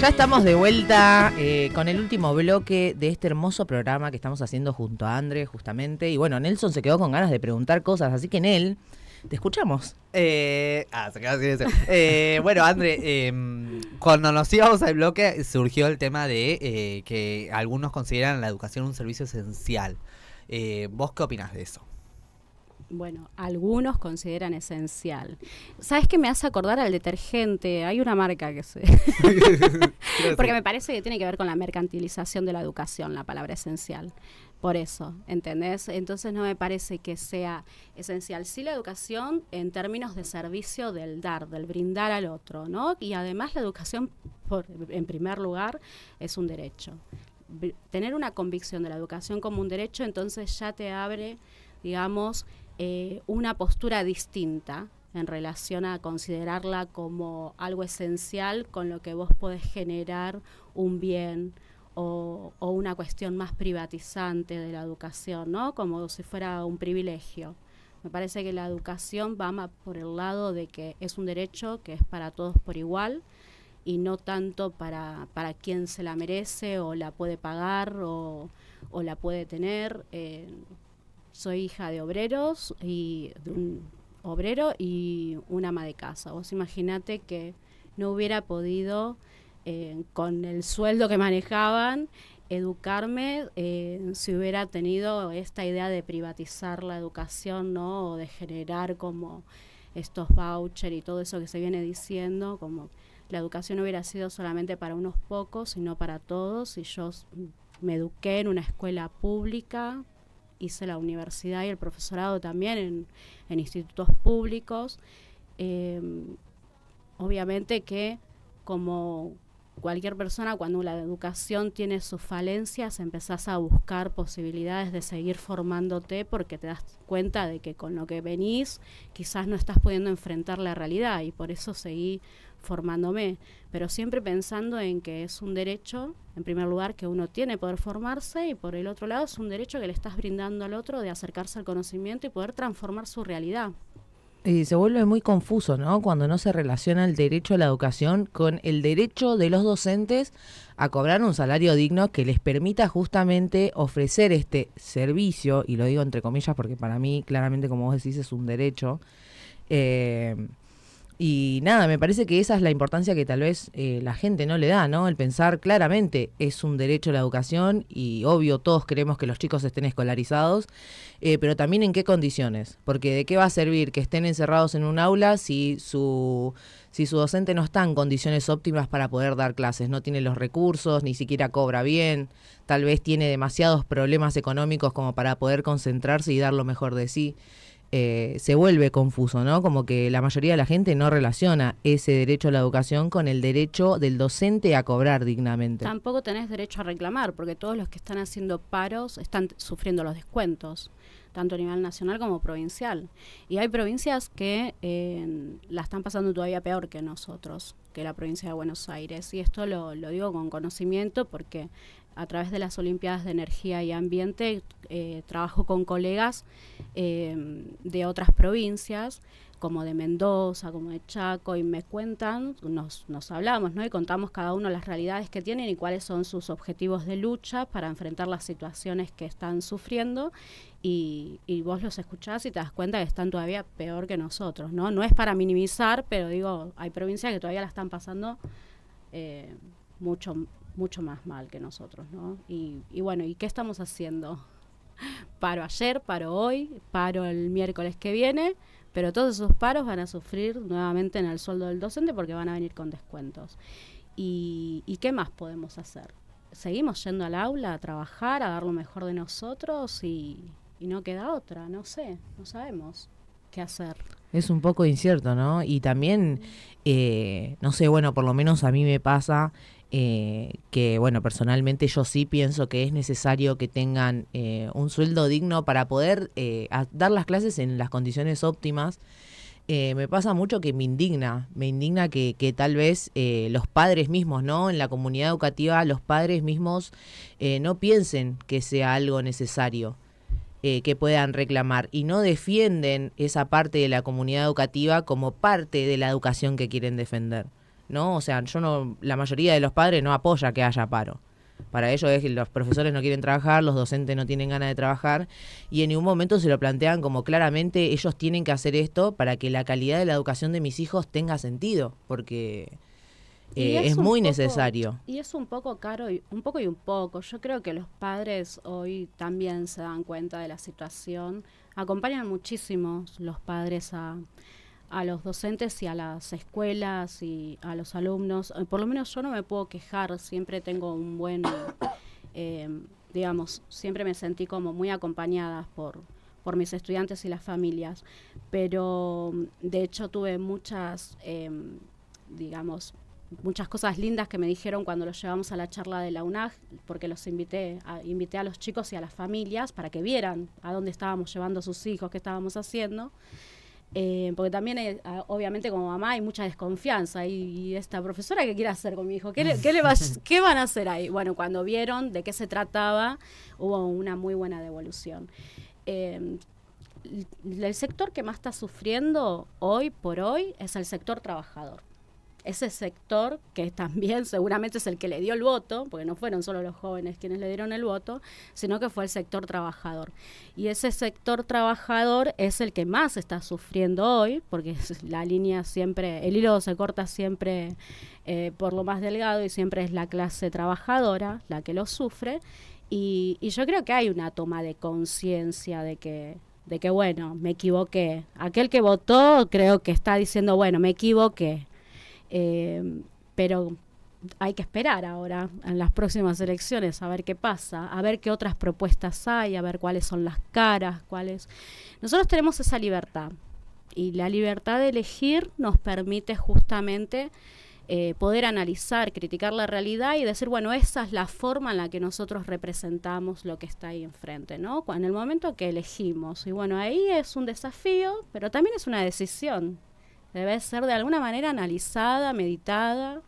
Ya estamos de vuelta eh, con el último bloque de este hermoso programa que estamos haciendo junto a André, justamente. Y bueno, Nelson se quedó con ganas de preguntar cosas, así que en él, te escuchamos. Eh, ah, se eh, bueno, André, cuando nos íbamos al bloque surgió el tema de que algunos consideran la educación un servicio esencial. ¿Vos qué opinas de eso? Bueno, algunos consideran esencial. ¿Sabes qué me hace acordar al detergente? Hay una marca que se. Porque me parece que tiene que ver con la mercantilización de la educación, la palabra esencial. Por eso, ¿entendés? Entonces no me parece que sea esencial. Sí la educación en términos de servicio del dar, del brindar al otro, ¿no? Y además la educación, en primer lugar, es un derecho. tener una convicción de la educación como un derecho, entonces ya te abre, digamos, eh, una postura distinta en relación a considerarla como algo esencial con lo que vos podés generar un bien o, una cuestión más privatizante de la educación, ¿no? Como si fuera un privilegio. Me parece que la educación va más por el lado de que es un derecho que es para todos por igual y no tanto para, quien se la merece o la puede pagar o, la puede tener. Eh, soy hija de obreros y de un obrero y una ama de casa. Vos imaginate que no hubiera podido eh, con el sueldo que manejaban educarme eh, si hubiera tenido esta idea de privatizar la educación, ¿no? O de generar como estos vouchers y todo eso que se viene diciendo, como la educación hubiera sido solamente para unos pocos, y no para todos, y yo me eduqué en una escuela pública hice la universidad y el profesorado también en, institutos públicos. Eh, obviamente que como cualquier persona, cuando la educación tiene sus falencias, empezás a buscar posibilidades de seguir formándote porque te das cuenta de que con lo que venís quizás no estás pudiendo enfrentar la realidad y por eso seguí formándome, pero siempre pensando en que es un derecho, en primer lugar, que uno tiene poder formarse y por el otro lado es un derecho que le estás brindando al otro de acercarse al conocimiento y poder transformar su realidad y se vuelve muy confuso, ¿no? Cuando no se relaciona el derecho a la educación con el derecho de los docentes a cobrar un salario digno que les permita justamente ofrecer este servicio, y lo digo entre comillas porque para mí claramente como vos decís es un derecho, eh, y nada, me parece que esa es la importancia que tal vez eh, la gente no le da, ¿no? El pensar claramente es un derecho a la educación y obvio todos queremos que los chicos estén escolarizados, eh, pero también en qué condiciones, porque de qué va a servir que estén encerrados en un aula si su, si su docente no está en condiciones óptimas para poder dar clases, no tiene los recursos, ni siquiera cobra bien, tal vez tiene demasiados problemas económicos como para poder concentrarse y dar lo mejor de sí. Eh, se vuelve confuso, ¿no? Como que la mayoría de la gente no relaciona ese derecho a la educación con el derecho del docente a cobrar dignamente. Tampoco tenés derecho a reclamar, porque todos los que están haciendo paros están sufriendo los descuentos tanto a nivel nacional como provincial. Y hay provincias que eh, la están pasando todavía peor que nosotros, que la provincia de Buenos Aires. Y esto lo, lo digo con conocimiento porque a través de las Olimpiadas de Energía y Ambiente eh, trabajo con colegas em, de otras provincias, como de Mendoza, como de Chaco, y me cuentan, nos, nos hablamos, ¿no? Y contamos cada uno las realidades que tienen y cuáles son sus objetivos de lucha para enfrentar las situaciones que están sufriendo. Y, y vos los escuchás y te das cuenta que están todavía peor que nosotros, ¿no? No es para minimizar, pero digo, hay provincias que todavía la están pasando eh, mucho mucho más mal que nosotros, ¿no? Y, bueno, ¿y qué estamos haciendo? Paro ayer, paro hoy, paro el miércoles que viene, pero todos esos paros van a sufrir nuevamente en el sueldo del docente porque van a venir con descuentos. ¿Y, qué más podemos hacer? Seguimos yendo al aula a trabajar, a dar lo mejor de nosotros y, y no queda otra, no sé, no sabemos qué hacer. Es un poco incierto, ¿no? Y también, eh, no sé, bueno, por lo menos a mí me pasa eh, que, bueno, personalmente yo sí pienso que es necesario que tengan eh, un sueldo digno para poder dar las clases en las condiciones óptimas. me pasa mucho que me indigna, me indigna que, que tal vez los padres mismos, ¿no? En la comunidad educativa, los padres mismos no piensen que sea algo necesario. Eh, que puedan reclamar y no defienden esa parte de la comunidad educativa como parte de la educación que quieren defender. ¿no? O sea, yo no, la mayoría de los padres no apoya que haya paro. Para ellos es que los profesores no quieren trabajar, los docentes no tienen ganas de trabajar y en ningún momento se lo plantean como claramente ellos tienen que hacer esto para que la calidad de la educación de mis hijos tenga sentido, porque eh, es, muy necesario. Y es un poco caro, un poco y un poco. Yo creo que los padres hoy también se dan cuenta de la situación. Acompañan muchísimo los padres a, a los docentes y a las escuelas y a los alumnos. Eh, por lo menos yo no me puedo quejar, siempre tengo un buen, eh, digamos, siempre me sentí como muy acompañada por, por mis estudiantes y las familias. Pero de hecho tuve muchas, digamos, muchas cosas lindas que me dijeron cuando los llevamos a la charla de la UNAG, porque los invité a, invité a los chicos y a las familias para que vieran a dónde estábamos llevando a sus hijos, qué estábamos haciendo. Eh, porque también, obviamente, como mamá hay mucha desconfianza. Y, esta profesora, ¿qué quiere hacer con mi hijo? ¿Qué, van a hacer ahí? Bueno, cuando vieron de qué se trataba, hubo una muy buena devolución. Eh, el sector que más está sufriendo hoy por hoy es el sector trabajador ese sector, que también seguramente es el que le dio el voto, porque no fueron solo los jóvenes quienes le dieron el voto, sino que fue el sector trabajador. Y ese sector trabajador es el que más está sufriendo hoy, porque la línea siempre, el hilo se corta siempre eh, por lo más delgado y siempre es la clase trabajadora la que lo sufre. Y, y yo creo que hay una toma de conciencia de que de que bueno, me equivoqué. Aquel que votó creo que está diciendo, bueno, me equivoqué eh, pero hay que esperar ahora en las próximas elecciones a ver qué pasa, a ver qué otras propuestas hay, a ver cuáles son las caras, cuáles. Nosotros tenemos esa libertad y la libertad de elegir nos permite justamente eh, poder analizar, criticar la realidad y decir, bueno, esa es la forma en la que nosotros representamos lo que está ahí enfrente, ¿no? En el momento que elegimos. Y bueno, ahí es un desafío, pero también es una decisión debe ser de alguna manera analizada, meditada.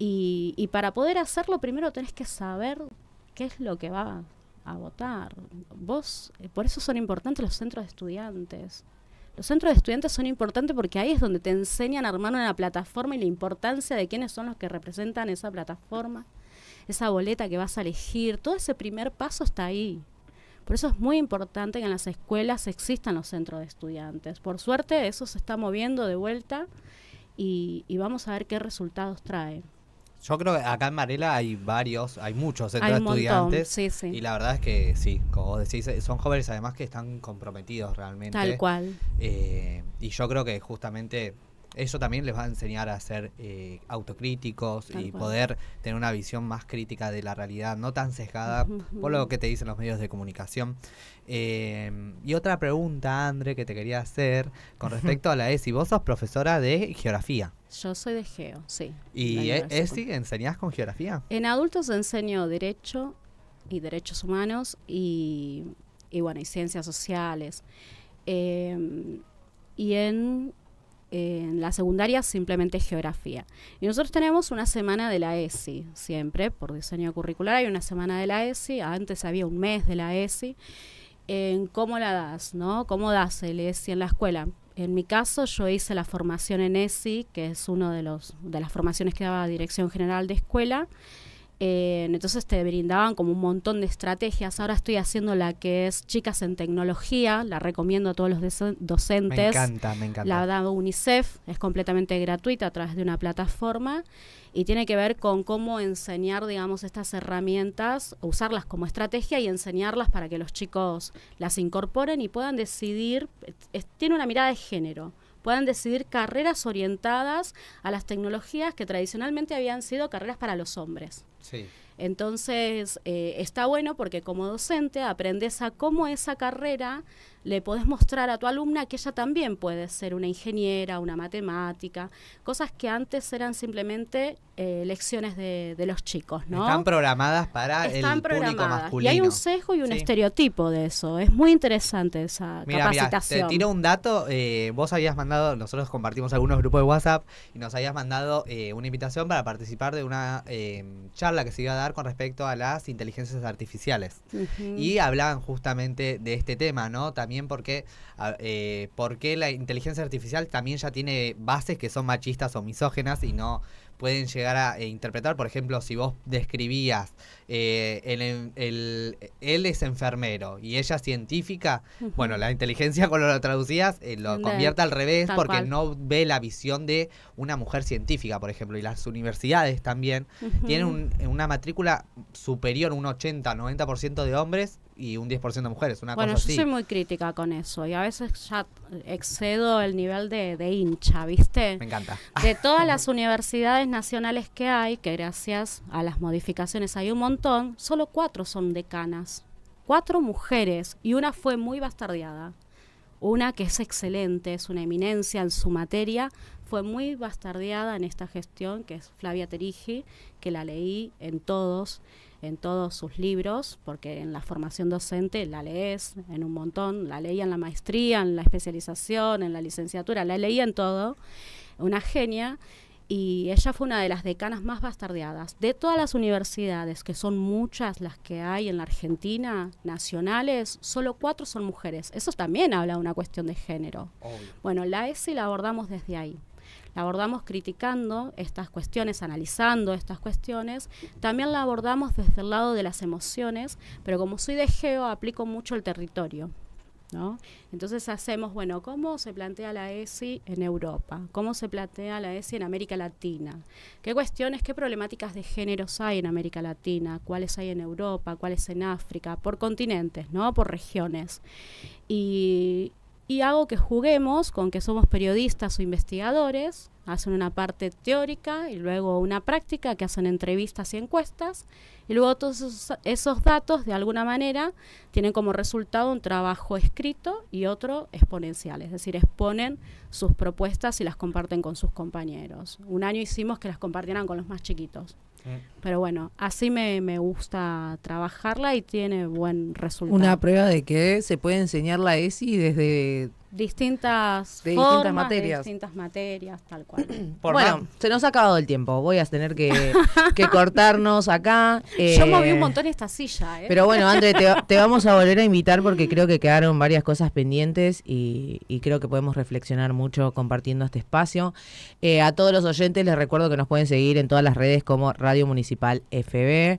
Y, para poder hacerlo, primero tenés que saber qué es lo que va a votar. Vos, eh, por eso son importantes los centros de estudiantes. Los centros de estudiantes son importantes porque ahí es donde te enseñan a armar una plataforma y la importancia de quiénes son los que representan esa plataforma, esa boleta que vas a elegir. Todo ese primer paso está ahí. Por eso es muy importante que en las escuelas existan los centros de estudiantes. Por suerte eso se está moviendo de vuelta y, vamos a ver qué resultados trae. Yo creo que acá en Marela hay varios, hay muchos centros de estudiantes. Y la verdad es que sí, como vos decís, eh, son jóvenes además que están comprometidos realmente. Tal cual. Eh, y yo creo que justamente eso también les va a enseñar a ser eh, autocríticos y poder tener una visión más crítica de la realidad, no tan sesgada por lo que te dicen los medios de comunicación. Eh, y otra pregunta, André que te quería hacer con respecto a la ESI. Vos sos profesora de geografía. Yo soy de geo, sí. ¿Y ESI enseñás con geografía? En adultos enseño derecho y derechos humanos y, bueno, ciencias sociales. Eh, y en en la secundaria simplemente geografía. Y nosotros tenemos una semana de la ESI, siempre, por diseño curricular hay una semana de la ESI, antes había un mes de la ESI, en cómo la das, ¿no? ¿Cómo das el ESI en la escuela? En mi caso, yo hice la formación en ESI, que es una de, de las formaciones que daba Dirección General de Escuela, entonces te brindaban como un montón de estrategias. Ahora estoy haciendo la que es Chicas en Tecnología, la recomiendo a todos los docentes. Me encanta, me encanta. La da UNICEF, es completamente gratuita a través de una plataforma y tiene que ver con cómo enseñar, estas herramientas, usarlas como estrategia y enseñarlas para que los chicos las incorporen y puedan decidir. Eh, tiene una mirada de género puedan decidir carreras orientadas a las tecnologías que tradicionalmente habían sido carreras para los hombres. Entonces, eh, está bueno porque como docente aprendes a cómo esa carrera le podés mostrar a tu alumna que ella también puede ser una ingeniera, una matemática, cosas que antes eran simplemente eh, lecciones de, de, los chicos, ¿no? Están programadas para el público masculino. Y hay un sesgo y un estereotipo de eso. Es muy interesante esa capacitación. te tiro un dato. Eh, vos habías mandado, nosotros compartimos algunos grupos de WhatsApp y nos habías mandado una invitación para participar de una charla que se iba a dar con respecto a las inteligencias artificiales. Y hablaban justamente de este tema, ¿no? También porque, eh, porque la inteligencia artificial también ya tiene bases que son machistas o misógenas y no pueden llegar a eh, interpretar, por ejemplo, si vos describías eh, él es enfermero y ella científica, bueno, la inteligencia cuando lo traducías eh, lo convierte al revés porque no ve la visión de una mujer científica, por ejemplo, y las universidades también tienen una matrícula superior, un 80-90% de hombres y un 10% de mujeres, una bueno, yo soy muy crítica con eso y a veces ya excedo el nivel de hincha, ¿viste? Me encanta. De todas las universidades nacionales que hay, que gracias a las modificaciones hay un montón solo cuatro son decanas. Cuatro mujeres y una fue muy bastardeada. Una que es excelente, es una eminencia en su materia, fue muy bastardeada en esta gestión, que es Flavia Terigi, que la leí en todos, en todos sus libros, porque en la formación docente la lees en un montón, la leí en la maestría, en la especialización, en la licenciatura, la leí en todo. Una genia y ella fue una de las decanas más bastardeadas. De todas las universidades, que son muchas las que hay en la Argentina, nacionales, solo cuatro son mujeres. Eso también habla de una cuestión de género. Bueno, la ESI la abordamos desde ahí. La abordamos criticando estas cuestiones, analizando estas cuestiones. También la abordamos desde el lado de las emociones, pero como soy de Geo, aplico mucho el territorio. ¿no? Entonces hacemos, bueno, ¿cómo se plantea la ESI en Europa? ¿Cómo se plantea la ESI en América Latina? ¿Qué cuestiones, qué problemáticas de géneros hay en América Latina? ¿Cuáles hay en Europa? ¿Cuáles en África? Por continentes, ¿no? Por regiones. Y, y hago que juguemos con que somos periodistas o investigadores, hacen una parte teórica y luego una práctica que hacen entrevistas y encuestas y luego todos esos, datos de alguna manera tienen como resultado un trabajo escrito y otro exponencial, es decir, exponen sus propuestas y las comparten con sus compañeros. Un año hicimos que las compartieran con los más chiquitos. Mm. Pero bueno, así me, gusta trabajarla y tiene buen resultado. Una prueba de que se puede enseñar la ESI desde distintas distintas materias. materias, tal cual. bueno, se nos ha acabado el tiempo. Voy a tener que, cortarnos acá. Eh, Yo moví un montón esta silla. ¿eh? Pero bueno, André, te, vamos a volver a invitar porque creo que quedaron varias cosas pendientes y, creo que podemos reflexionar mucho compartiendo este espacio. Eh, a todos los oyentes les recuerdo que nos pueden seguir en todas las redes como Radio Municipal FB.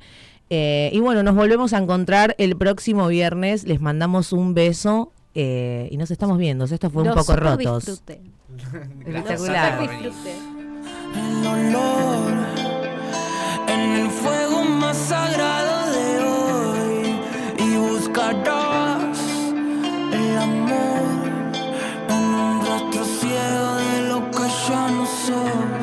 y bueno, nos volvemos a encontrar el próximo viernes. Les mandamos un beso eh, y nos estamos viendo. Esto fue un poco rotos. Espectacular. El olor en el fuego más sagrado.